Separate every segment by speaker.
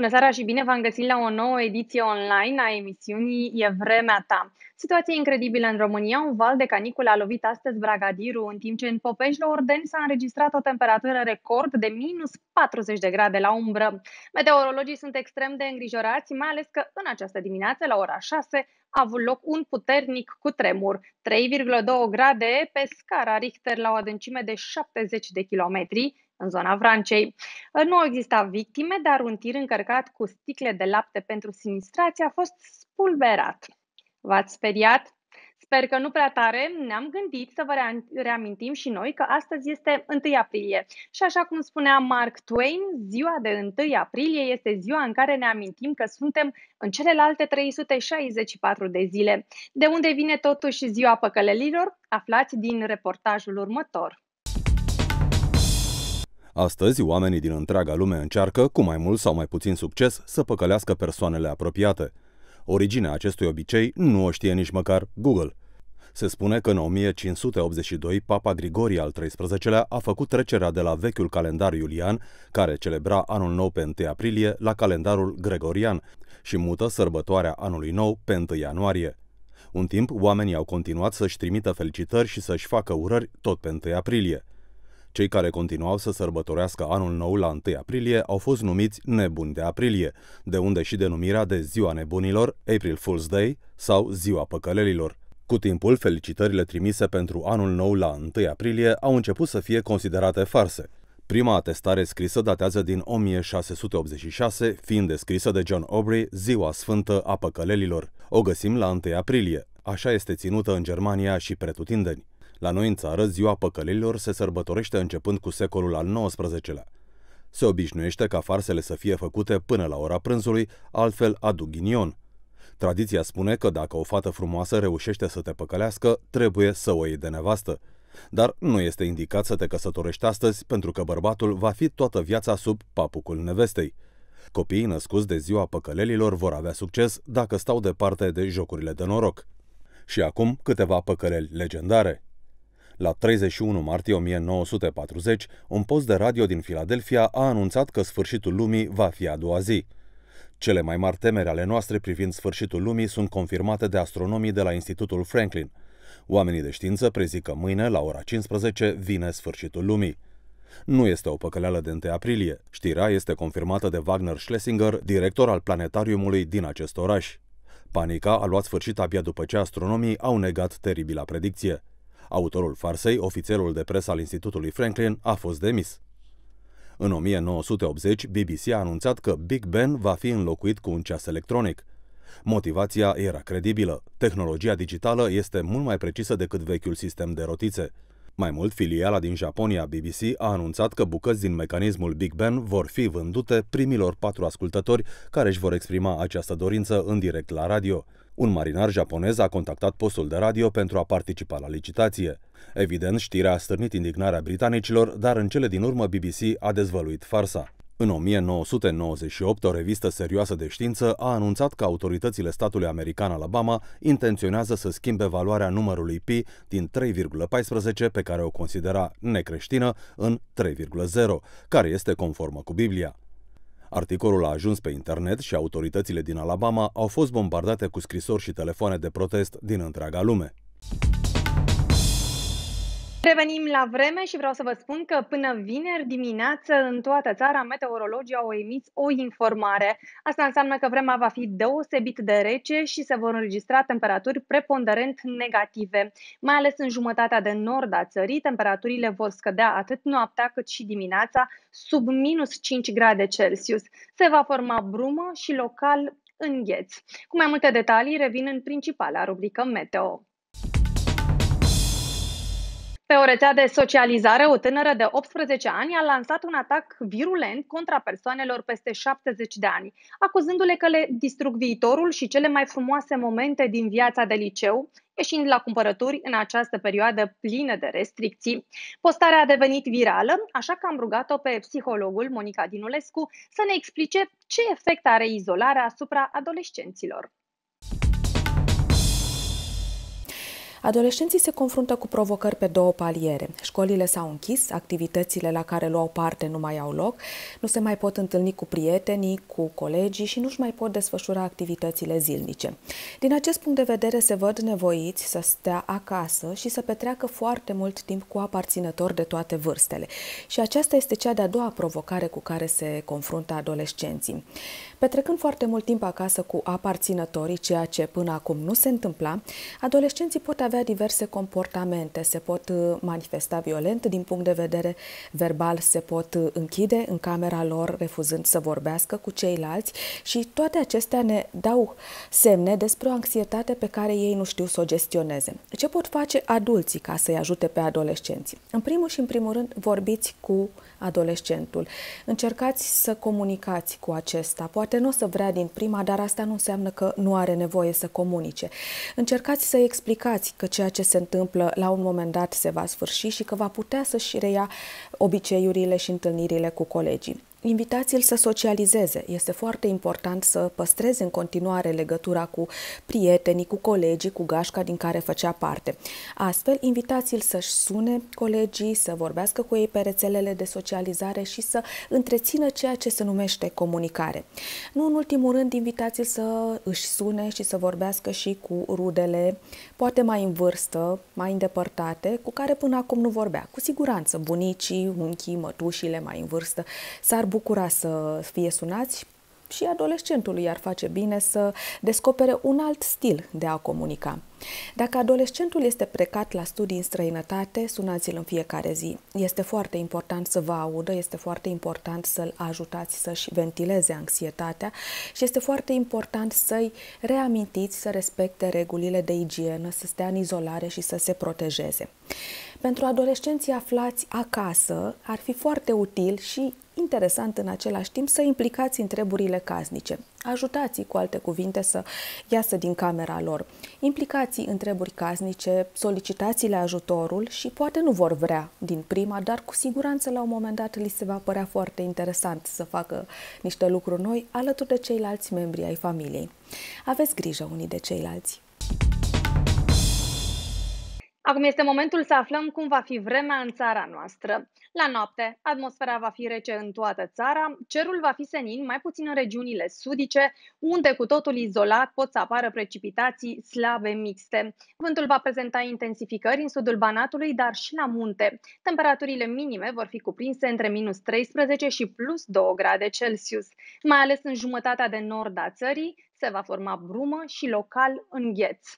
Speaker 1: Bună seara și bine v-am găsit la o nouă ediție online a emisiunii E vremea ta. Situație incredibilă în România, un val de canicul a lovit astăzi Bragadiru, în timp ce în Popești la Orden s-a înregistrat o temperatură record de minus 40 de grade la umbră. Meteorologii sunt extrem de îngrijorați, mai ales că în această dimineață, la ora 6, a avut loc un puternic cutremur, 3,2 grade pe scara Richter la o adâncime de 70 de kilometri, în zona Vrancei nu existat victime, dar un tir încărcat cu sticle de lapte pentru sinistrație a fost spulberat. V-ați speriat? Sper că nu prea tare, ne-am gândit să vă reamintim și noi că astăzi este 1 aprilie. Și așa cum spunea Mark Twain, ziua de 1 aprilie este ziua în care ne amintim că suntem în celelalte 364 de zile. De unde vine totuși ziua păcălelilor? Aflați din reportajul următor.
Speaker 2: Astăzi, oamenii din întreaga lume încearcă, cu mai mult sau mai puțin succes, să păcălească persoanele apropiate. Originea acestui obicei nu o știe nici măcar Google. Se spune că în 1582 Papa Grigorie al XIII-lea a făcut trecerea de la vechiul calendar iulian, care celebra anul nou pe 1 aprilie, la calendarul gregorian și mută sărbătoarea anului nou pe 1 ianuarie. Un timp, oamenii au continuat să-și trimită felicitări și să-și facă urări tot pe 1 aprilie – cei care continuau să sărbătorească anul nou la 1 aprilie au fost numiți nebuni de aprilie, de unde și denumirea de Ziua Nebunilor, April Fool's Day sau Ziua Păcălelilor. Cu timpul, felicitările trimise pentru anul nou la 1 aprilie au început să fie considerate farse. Prima atestare scrisă datează din 1686, fiind descrisă de John Aubrey Ziua Sfântă a Păcălelilor. O găsim la 1 aprilie. Așa este ținută în Germania și pretutindeni. La noi în țară, ziua păcălilor se sărbătorește începând cu secolul al XIX-lea. Se obișnuiește ca farsele să fie făcute până la ora prânzului, altfel aduc ghinion. Tradiția spune că dacă o fată frumoasă reușește să te păcălească, trebuie să o iei de nevastă. Dar nu este indicat să te căsătorești astăzi pentru că bărbatul va fi toată viața sub papucul nevestei. Copiii născuți de ziua păcălelilor vor avea succes dacă stau departe de jocurile de noroc. Și acum câteva păcăleli legendare. La 31 martie 1940, un post de radio din Filadelfia a anunțat că sfârșitul lumii va fi a doua zi. Cele mai mari temeri ale noastre privind sfârșitul lumii sunt confirmate de astronomii de la Institutul Franklin. Oamenii de știință prezic că mâine, la ora 15, vine sfârșitul lumii. Nu este o păcăleală de 1 aprilie. Știrea este confirmată de Wagner Schlesinger, director al planetariumului din acest oraș. Panica a luat sfârșit abia după ce astronomii au negat teribila predicție. Autorul farsei, ofițerul de presă al Institutului Franklin, a fost demis. În 1980, BBC a anunțat că Big Ben va fi înlocuit cu un ceas electronic. Motivația era credibilă. Tehnologia digitală este mult mai precisă decât vechiul sistem de rotițe. Mai mult, filiala din Japonia BBC a anunțat că bucăți din mecanismul Big Ben vor fi vândute primilor patru ascultători care își vor exprima această dorință în direct la radio. Un marinar japonez a contactat postul de radio pentru a participa la licitație. Evident, știrea a stârnit indignarea britanicilor, dar în cele din urmă BBC a dezvăluit farsa. În 1998, o revistă serioasă de știință a anunțat că autoritățile statului american Alabama intenționează să schimbe valoarea numărului pi din 3,14 pe care o considera necreștină în 3,0, care este conformă cu Biblia. Articolul a ajuns pe internet și autoritățile din Alabama au fost bombardate cu scrisori și telefoane de protest din întreaga lume.
Speaker 1: Revenim la vreme și vreau să vă spun că până vineri dimineață în toată țara meteorologii au emis o informare. Asta înseamnă că vremea va fi deosebit de rece și se vor înregistra temperaturi preponderent negative. Mai ales în jumătatea de nord a țării, temperaturile vor scădea atât noaptea cât și dimineața sub minus 5 grade Celsius. Se va forma brumă și local îngheț. Cu mai multe detalii revin în principala rubrică Meteo. Pe o rețea de socializare, o tânără de 18 ani a lansat un atac virulent contra persoanelor peste 70 de ani, acuzându-le că le distrug viitorul și cele mai frumoase momente din viața de liceu, ieșind la cumpărături în această perioadă plină de restricții. Postarea a devenit virală, așa că am rugat-o pe psihologul Monica Dinulescu să ne explice ce efect are izolarea asupra adolescenților.
Speaker 3: Adolescenții se confruntă cu provocări pe două paliere. Școlile s-au închis, activitățile la care luau parte nu mai au loc, nu se mai pot întâlni cu prietenii, cu colegii și nu-și mai pot desfășura activitățile zilnice. Din acest punct de vedere se văd nevoiți să stea acasă și să petreacă foarte mult timp cu aparținători de toate vârstele. Și aceasta este cea de-a doua provocare cu care se confruntă adolescenții. Petrecând foarte mult timp acasă cu aparținătorii, ceea ce până acum nu se întâmpla, adolescenții pot avea avea diverse comportamente, se pot uh, manifesta violent din punct de vedere verbal, se pot uh, închide în camera lor refuzând să vorbească cu ceilalți și toate acestea ne dau semne despre o anxietate pe care ei nu știu să o gestioneze. Ce pot face adulții ca să-i ajute pe adolescenți? În primul și în primul rând vorbiți cu adolescentul. Încercați să comunicați cu acesta. Poate nu o să vrea din prima, dar asta nu înseamnă că nu are nevoie să comunice. Încercați să explicați că ceea ce se întâmplă la un moment dat se va sfârși și că va putea să-și reia obiceiurile și întâlnirile cu colegii invitați-l să socializeze. Este foarte important să păstreze în continuare legătura cu prietenii, cu colegii, cu gașca din care făcea parte. Astfel, invitați-l să-și sune colegii, să vorbească cu ei pe rețelele de socializare și să întrețină ceea ce se numește comunicare. Nu în ultimul rând, invitați-l să își sune și să vorbească și cu rudele, poate mai în vârstă, mai îndepărtate, cu care până acum nu vorbea. Cu siguranță, bunicii, unchii, mătușile mai în vârstă s-ar bucura să fie sunați și adolescentului ar face bine să descopere un alt stil de a comunica. Dacă adolescentul este precat la studii în străinătate, sunați-l în fiecare zi. Este foarte important să vă audă, este foarte important să-l ajutați să-și ventileze anxietatea și este foarte important să-i reamintiți să respecte regulile de igienă, să stea în izolare și să se protejeze. Pentru adolescenții aflați acasă, ar fi foarte util și interesant în același timp să implicați în treburile casnice. Ajutați cu alte cuvinte să iasă din camera lor. Implicați în treburi casnice, solicitați-le ajutorul și poate nu vor vrea din prima, dar cu siguranță la un moment dat li se va părea foarte interesant să facă niște lucruri noi alături de ceilalți membri ai familiei. Aveți grijă unii de ceilalți.
Speaker 1: Acum este momentul să aflăm cum va fi vremea în țara noastră. La noapte, atmosfera va fi rece în toată țara, cerul va fi senin mai puțin în regiunile sudice, unde cu totul izolat pot să apară precipitații slabe mixte. Vântul va prezenta intensificări în sudul Banatului, dar și la munte. Temperaturile minime vor fi cuprinse între minus 13 și plus 2 grade Celsius, mai ales în jumătatea de nord a țării, se va forma brumă și local îngheț.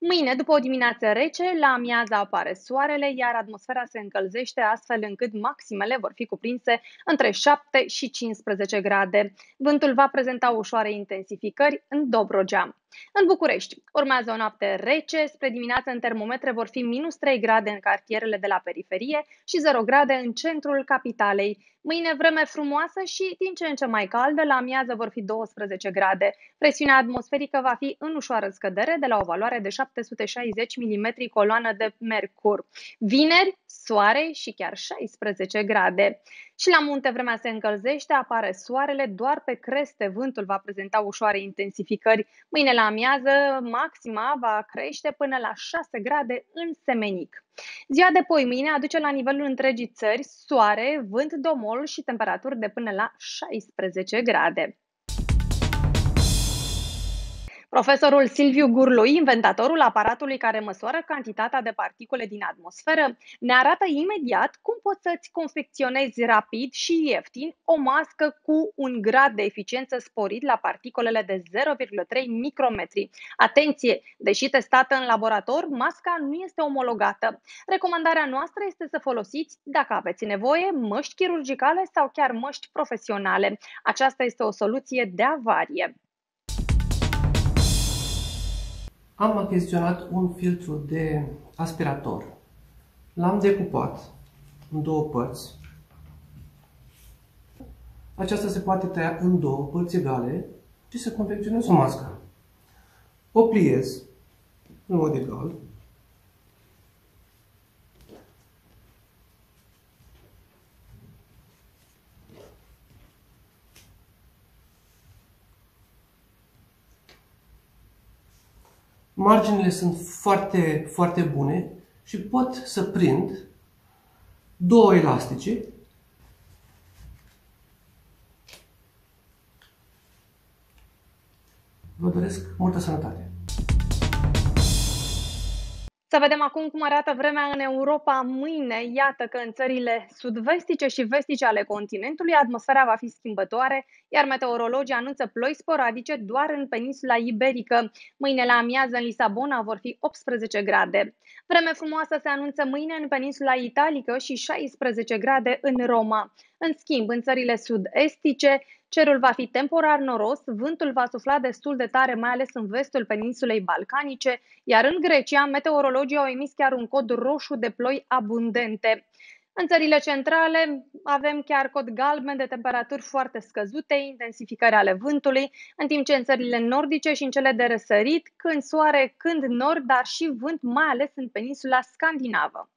Speaker 1: Mâine, după o dimineață rece, la amiază apare soarele, iar atmosfera se încălzește astfel încât maximele vor fi cuprinse între 7 și 15 grade. Vântul va prezenta ușoare intensificări în Dobrogea. În București urmează o noapte rece, spre dimineață în termometre vor fi minus 3 grade în cartierele de la periferie și 0 grade în centrul capitalei. Mâine vreme frumoasă și din ce în ce mai caldă, la amiază vor fi 12 grade. Presiunea atmosferică va fi în ușoară scădere de la o valoare de 760 mm coloană de mercur. Vineri, soare și chiar 16 grade. Și la munte vremea se încălzește, apare soarele, doar pe creste vântul va prezenta ușoare intensificări. Mâine la amiază maxima va crește până la 6 grade în Semenic. Ziua de poi mâine aduce la nivelul întregii țări soare, vânt domol și temperaturi de până la 16 grade. Profesorul Silviu Gurlui, inventatorul aparatului care măsoară cantitatea de particule din atmosferă, ne arată imediat cum poți să-ți confecționezi rapid și ieftin o mască cu un grad de eficiență sporit la particulele de 0,3 micrometri. Atenție! Deși testată în laborator, masca nu este omologată. Recomandarea noastră este să folosiți, dacă aveți nevoie, măști chirurgicale sau chiar măști profesionale. Aceasta este o soluție de avarie.
Speaker 2: Am achiziționat un filtru de aspirator. L-am decupat în două părți. Aceasta se poate tăia în două părți egale și se confecționează o mască. O pliez în mod egal marginile sunt foarte, foarte bune și pot să prind două elastice Vă doresc multă sănătate!
Speaker 1: Să vedem acum cum arată vremea în Europa mâine. Iată că în țările sudvestice și vestice ale continentului atmosfera va fi schimbătoare, iar meteorologii anunță ploi sporadice doar în peninsula iberică. Mâine la amiază în Lisabona vor fi 18 grade. Vreme frumoasă se anunță mâine în peninsula italică și 16 grade în Roma. În schimb, în țările sud-estice, cerul va fi temporar noros, vântul va sufla destul de tare, mai ales în vestul peninsulei balcanice, iar în Grecia, meteorologii au emis chiar un cod roșu de ploi abundente. În țările centrale avem chiar cod galben de temperaturi foarte scăzute, intensificare ale vântului, în timp ce în țările nordice și în cele de răsărit, când soare, când nord, dar și vânt, mai ales în peninsula scandinavă.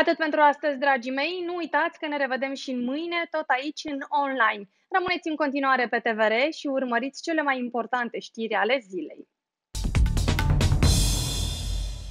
Speaker 1: Atât pentru astăzi, dragii mei. Nu uitați că ne revedem și în mâine, tot aici, în online. Rămâneți în continuare pe TVR și urmăriți cele mai importante știri ale zilei.